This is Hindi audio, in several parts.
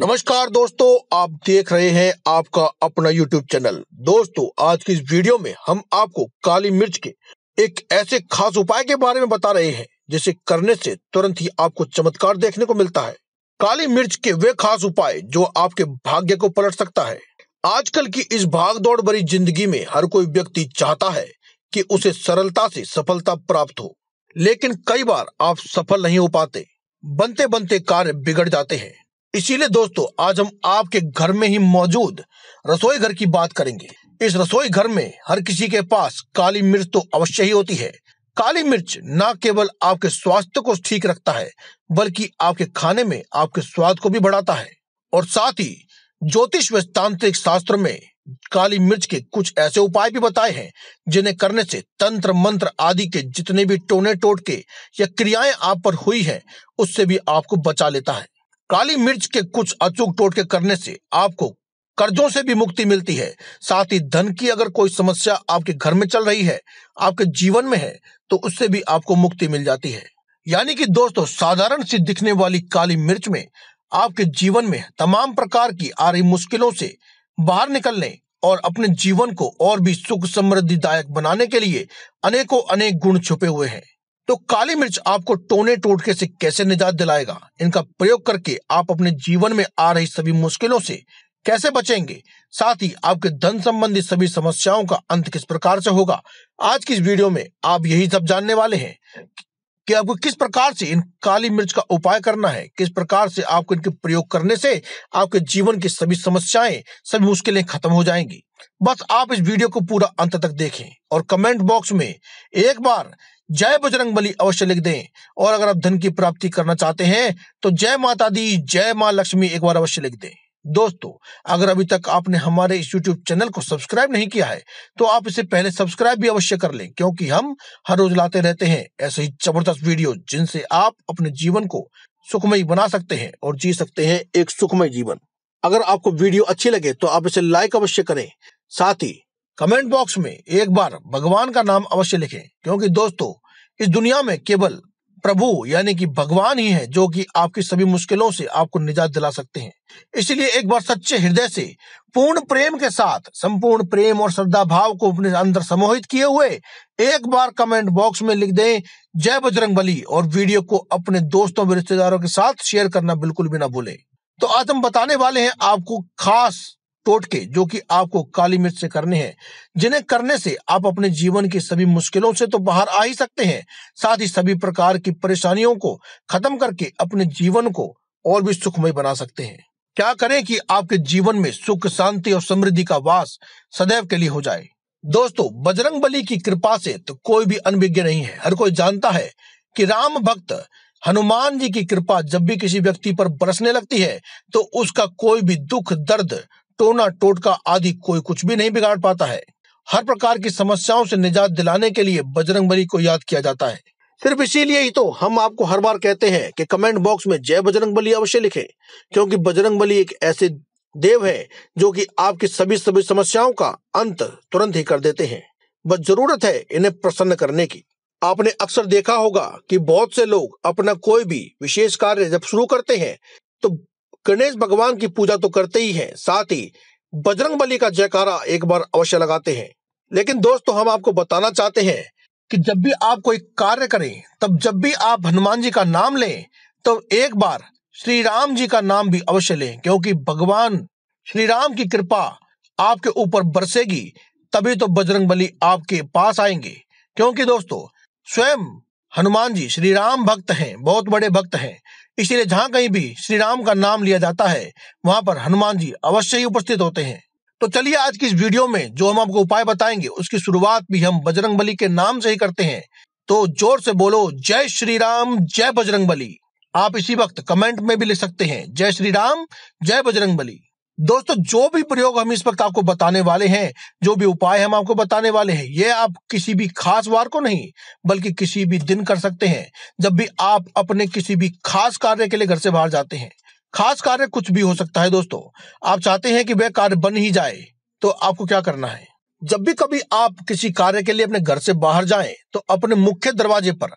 नमस्कार दोस्तों आप देख रहे हैं आपका अपना YouTube चैनल दोस्तों आज की इस वीडियो में हम आपको काली मिर्च के एक ऐसे खास उपाय के बारे में बता रहे हैं जिसे करने से तुरंत ही आपको चमत्कार देखने को मिलता है काली मिर्च के वे खास उपाय जो आपके भाग्य को पलट सकता है आजकल की इस भागदौड़ भरी जिंदगी में हर कोई व्यक्ति चाहता है कि उसे सरलता से सफलता प्राप्त हो लेकिन कई बार आप सफल नहीं हो पाते बनते बनते कार्य बिगड़ जाते हैं इसीलिए दोस्तों आज हम आपके घर में ही मौजूद रसोई घर की बात करेंगे इस रसोई घर में हर किसी के पास काली मिर्च तो अवश्य ही होती है काली मिर्च न केवल आपके स्वास्थ्य को ठीक रखता है बल्कि आपके खाने में आपके स्वाद को भी बढ़ाता है और साथ ही ज्योतिष व तांत्रिक शास्त्र में काली मिर्च के कुछ ऐसे उपाय भी बताए हैं जिन्हें करने से तंत्र मंत्र आदि के जितने भी टोने टोटके या क्रियाएं आप पर हुई हैं उससे भी आपको बचा लेता है काली मिर्च के कुछ अचूक टोटके करने से आपको कर्जों से भी मुक्ति मिलती है साथ ही धन की अगर कोई समस्या आपके घर में चल रही है आपके जीवन में है तो उससे भी आपको मुक्ति मिल जाती है यानी कि दोस्तों साधारण सी दिखने वाली काली मिर्च में आपके जीवन में तमाम प्रकार की आ रही मुश्किलों से बाहर निकलने और अपने जीवन को और भी सुख समृद्धिदायक बनाने के लिए अनेकों अनेक गुण छुपे हुए हैं तो काली मिर्च आपको टोने टोटके से कैसे निजात दिलाएगा इनका प्रयोग करके आप अपने जीवन में आ रही सभी मुश्किलों से कैसे बचेंगे साथ ही आपके धन संबंधी सभी समस्याओं का अंत किस प्रकार से होगा आज की इस वीडियो में आप यही सब जानने वाले हैं कि आपको किस प्रकार से इन काली मिर्च का उपाय करना है किस प्रकार से आपको इनके प्रयोग करने से आपके जीवन की सभी समस्याएं सभी मुश्किलें खत्म हो जाएंगी बस आप इस वीडियो को पूरा अंत तक देखें और कमेंट बॉक्स में एक बार जय बजरंग बली अवश्य लिख दें और अगर आप धन की प्राप्ति करना चाहते हैं तो जय माता दी जय माँ लक्ष्मी एक बार अवश्य लिख दें दोस्तों अगर अभी तक आपने हमारे इस यूट्यूब चैनल को सब्सक्राइब नहीं किया है तो आप इसे पहले सब्सक्राइब भी अवश्य कर लें क्योंकि हम हर रोज लाते रहते हैं ऐसे ही जबरदस्त वीडियो जिनसे आप अपने जीवन को सुखमयी बना सकते हैं और जी सकते हैं एक सुखमय जीवन अगर आपको वीडियो अच्छी लगे तो आप इसे लाइक अवश्य करें साथ ही कमेंट बॉक्स में एक बार भगवान का नाम अवश्य लिखें क्योंकि दोस्तों इस दुनिया में केवल प्रभु यानी कि भगवान ही है जो कि आपकी सभी मुश्किलों से आपको निजात दिला सकते हैं इसलिए एक बार सच्चे हृदय से पूर्ण प्रेम के साथ संपूर्ण प्रेम और श्रद्धा भाव को अपने अंदर समोहित किए हुए एक बार कमेंट बॉक्स में लिख दें जय बजरंग बली और वीडियो को अपने दोस्तों रिश्तेदारों के साथ शेयर करना बिल्कुल भी ना भूले तो आज हम बताने वाले हैं आपको खास टोटके जो कि आपको काली मिर्च से करने हैं जिन्हें करने से आप अपने जीवन की सभी मुश्किलों से तो बाहर आ ही सकते हैं साथ ही सभी प्रकार की परेशानियों को खत्म करके अपने जीवन को और भी सुखमय बना सकते हैं क्या करें कि आपके जीवन में सुख शांति और समृद्धि का वास सदैव के लिए हो जाए दोस्तों बजरंग बली की कृपा से तो कोई भी अनभिज्ञ नहीं है हर कोई जानता है कि राम भक्त हनुमान जी की कृपा जब भी किसी व्यक्ति पर बरसने लगती है तो उसका कोई भी दुख दर्द टोना टोटका आदि कोई कुछ भी नहीं बिगाड़ पाता है हर प्रकार की समस्याओं से निजात दिलाने के लिए बजरंग बली को याद किया जाता है सिर्फ इसीलिए ही तो हम आपको हर बार कहते हैं कि कमेंट बॉक्स में जय बजरंग बली अवश्य लिखें क्योंकि बजरंग बली एक ऐसे देव है जो कि आपकी सभी सभी समस्याओं का अंत तुरंत ही कर देते हैं बस जरूरत है इन्हें प्रसन्न करने की आपने अक्सर देखा होगा कि बहुत से लोग अपना कोई भी विशेष कार्य जब शुरू करते हैं तो गणेश भगवान की पूजा तो करते ही हैं साथ ही बजरंग बली का जयकारा एक बार अवश्य लगाते हैं लेकिन दोस्तों हम आपको बताना चाहते हैं कि जब भी आप कोई कार्य करें तब जब भी आप हनुमान जी का नाम लें तो एक बार श्री राम जी का नाम भी अवश्य लें क्योंकि भगवान श्री राम की कृपा आपके ऊपर बरसेगी तभी तो बजरंग बली आपके पास आएंगे क्योंकि दोस्तों स्वयं हनुमान जी श्री राम भक्त हैं बहुत बड़े भक्त हैं इसीलिए जहाँ कहीं भी श्री राम का नाम लिया जाता है वहां पर हनुमान जी अवश्य ही उपस्थित होते हैं तो चलिए आज की इस वीडियो में जो हम आपको उपाय बताएंगे उसकी शुरुआत भी हम बजरंग बली के नाम से ही करते हैं तो जोर से बोलो जय श्री राम जय बजरंग बली आप इसी वक्त कमेंट में भी लिख सकते हैं जय श्री राम जय बजरंग बली दोस्तों जो भी प्रयोग हम इस वक्त आपको बताने वाले हैं जो भी उपाय हम आपको बताने वाले हैं ये आप किसी भी खास वार को नहीं बल्कि किसी भी दिन कर सकते हैं जब भी आप अपने किसी भी खास कार्य के लिए घर से बाहर जाते हैं खास कार्य कुछ भी हो सकता है दोस्तों आप चाहते हैं कि वह कार्य बन ही जाए तो आपको क्या करना है जब भी कभी आप किसी कार्य के लिए अपने घर से बाहर जाएं तो अपने मुख्य दरवाजे पर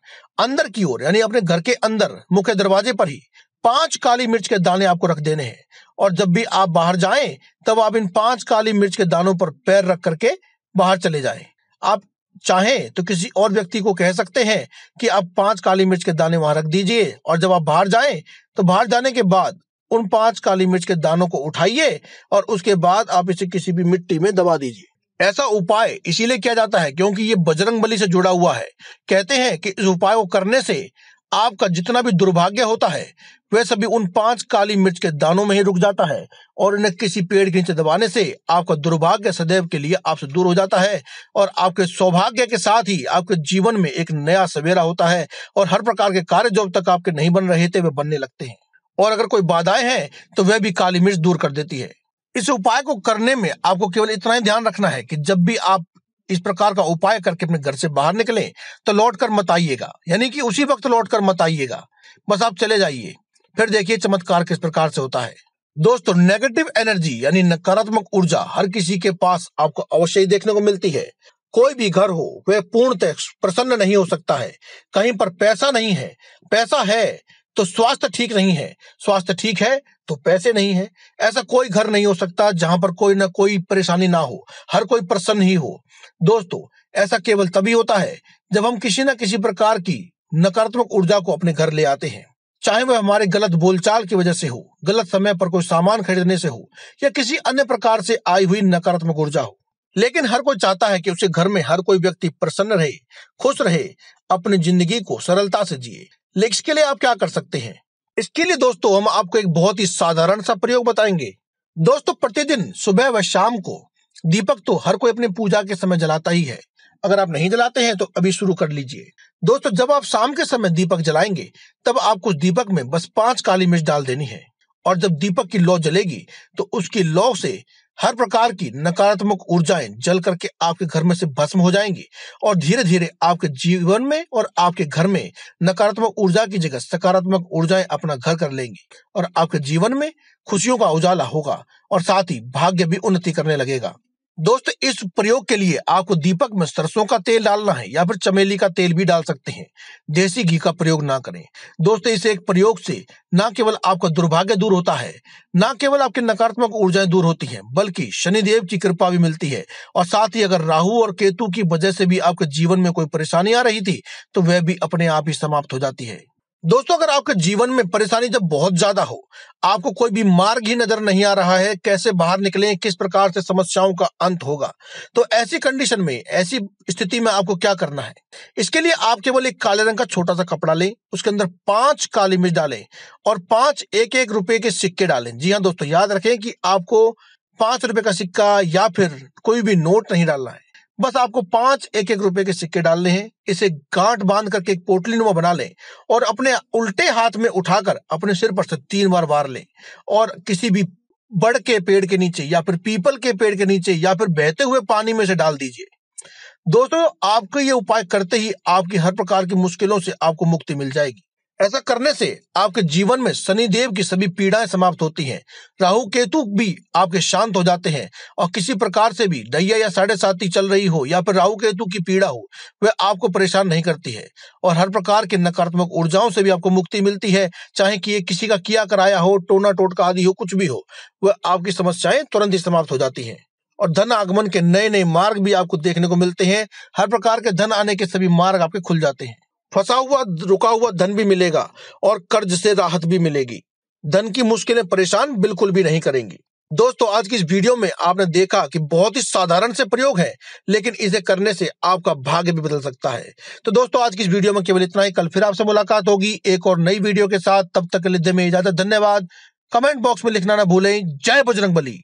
अंदर की ओर यानी अपने घर के अंदर मुख्य दरवाजे पर ही पांच काली मिर्च के दाने आपको रख देने हैं और जब भी आप बाहर जाएं तब आप इन पांच काली मिर्च के दानों पर पैर रख करके बाहर चले जाएं आप चाहें तो किसी और व्यक्ति को कह सकते हैं कि आप पांच काली मिर्च के दाने वहां रख दीजिए और जब आप बाहर जाएं तो बाहर जाने के बाद उन पांच काली मिर्च के दानों को उठाइए और उसके बाद आप इसे किसी भी मिट्टी में दबा दीजिए ऐसा उपाय इसीलिए किया जाता है क्योंकि ये बजरंग बली से जुड़ा हुआ है कहते हैं कि इस उपाय को करने से आपका जितना भी दुर्भाग्य होता है वह सभी उन पांच काली मिर्च के दानों में ही रुक जाता है और इन्हें किसी पेड़ के नीचे दबाने से आपका दुर्भाग्य सदैव के लिए आपसे दूर हो जाता है और आपके सौभाग्य के साथ ही आपके जीवन में एक नया सवेरा होता है और हर प्रकार के कार्य जो अब तक आपके नहीं बन रहे थे वे बनने लगते हैं और अगर कोई बाधाएं हैं तो वह भी काली मिर्च दूर कर देती है इस उपाय को करने में आपको केवल इतना ही ध्यान रखना है कि जब भी आप इस प्रकार का उपाय करके अपने घर से बाहर निकले तो लौट कर मत आइएगा यानी कि उसी वक्त लौट कर मत आइएगा बस आप चले जाइए फिर देखिए चमत्कार किस प्रकार से होता है दोस्तों नेगेटिव एनर्जी यानी नकारात्मक ऊर्जा हर किसी के पास आपको अवश्य ही देखने को मिलती है कोई भी घर हो वह पूर्णतः प्रसन्न नहीं हो सकता है कहीं पर पैसा नहीं है पैसा है तो स्वास्थ्य ठीक नहीं है स्वास्थ्य ठीक है तो पैसे नहीं है ऐसा कोई घर नहीं हो सकता जहां पर कोई ना कोई परेशानी ना हो हर कोई प्रसन्न ही हो दोस्तों ऐसा केवल तभी होता है जब हम किसी ना किसी प्रकार की नकारात्मक ऊर्जा को अपने घर ले आते हैं चाहे वह हमारे गलत बोलचाल की वजह से हो गलत समय पर कोई सामान खरीदने से हो या किसी अन्य प्रकार से आई हुई नकारात्मक ऊर्जा हो लेकिन हर कोई चाहता है कि उसे घर में हर कोई व्यक्ति प्रसन्न रहे खुश रहे अपनी जिंदगी को सरलता से जिए लेकिन इसके लिए आप क्या कर सकते हैं इसके लिए दोस्तों हम आपको एक बहुत ही साधारण सा प्रयोग बताएंगे दोस्तों प्रतिदिन सुबह व शाम को दीपक तो हर कोई अपनी पूजा के समय जलाता ही है अगर आप नहीं जलाते हैं तो अभी शुरू कर लीजिए दोस्तों जब आप शाम के समय दीपक जलाएंगे तब आपको दीपक में बस पांच काली मिर्च डाल देनी है और जब दीपक की लौ जलेगी तो उसकी लौ से हर प्रकार की नकारात्मक ऊर्जाएं जल करके आपके घर में से भस्म हो जाएंगी और धीरे धीरे आपके जीवन में और आपके घर में नकारात्मक ऊर्जा की जगह सकारात्मक ऊर्जाएं अपना घर कर लेंगी और आपके जीवन में खुशियों का उजाला होगा और साथ ही भाग्य भी उन्नति करने लगेगा दोस्तों इस प्रयोग के लिए आपको दीपक में सरसों का तेल डालना है या फिर चमेली का तेल भी डाल सकते हैं देसी घी का प्रयोग ना करें दोस्तों इस एक प्रयोग से ना केवल आपका दुर्भाग्य दूर होता है ना केवल आपकी नकारात्मक ऊर्जाएं दूर होती हैं बल्कि शनिदेव की कृपा भी मिलती है और साथ ही अगर राहु और केतु की वजह से भी आपके जीवन में कोई परेशानी आ रही थी तो वह भी अपने आप ही समाप्त हो जाती है दोस्तों अगर आपके जीवन में परेशानी जब बहुत ज्यादा हो आपको कोई भी मार्ग ही नजर नहीं आ रहा है कैसे बाहर निकलें किस प्रकार से समस्याओं का अंत होगा तो ऐसी कंडीशन में ऐसी स्थिति में आपको क्या करना है इसके लिए आप केवल एक काले रंग का छोटा सा कपड़ा लें उसके अंदर पांच काली मिर्च डालें और पांच एक एक रुपए के सिक्के डालें जी हाँ दोस्तों याद रखें कि आपको पांच रुपए का सिक्का या फिर कोई भी नोट नहीं डालना है बस आपको पांच एक एक रुपए के सिक्के डालने हैं इसे गांठ बांध करके एक पोटली नुमा बना लें और अपने उल्टे हाथ में उठाकर अपने सिर पर से तीन बार वार लें और किसी भी बड़ के पेड़ के नीचे या फिर पीपल के पेड़ के नीचे या फिर बहते हुए पानी में से डाल दीजिए दोस्तों आपको ये उपाय करते ही आपकी हर प्रकार की मुश्किलों से आपको मुक्ति मिल जाएगी ऐसा करने से आपके जीवन में शनि देव की सभी पीड़ाएं समाप्त होती हैं राहु केतु भी आपके शांत हो जाते हैं और किसी प्रकार से भी दैया या साढ़े साथी चल रही हो या फिर राहु केतु की पीड़ा हो वह आपको परेशान नहीं करती है और हर प्रकार के नकारात्मक ऊर्जाओं से भी आपको मुक्ति मिलती है चाहे कि ये किसी का किया कराया हो टोना टोटका आदि हो कुछ भी हो वह आपकी समस्याएं तुरंत ही समाप्त हो जाती हैं और धन आगमन के नए नए मार्ग भी आपको देखने को मिलते हैं हर प्रकार के धन आने के सभी मार्ग आपके खुल जाते हैं फंसा हुआ रुका हुआ धन भी मिलेगा और कर्ज से राहत भी मिलेगी धन की मुश्किलें परेशान बिल्कुल भी नहीं करेंगी दोस्तों आज की इस वीडियो में आपने देखा कि बहुत ही साधारण से प्रयोग है लेकिन इसे करने से आपका भाग्य भी बदल सकता है तो दोस्तों आज की इस वीडियो में केवल इतना ही कल फिर आपसे मुलाकात होगी एक और नई वीडियो के साथ तब तक के लिए में इजाजत धन्यवाद कमेंट बॉक्स में लिखना ना भूलें जय बजरंग बली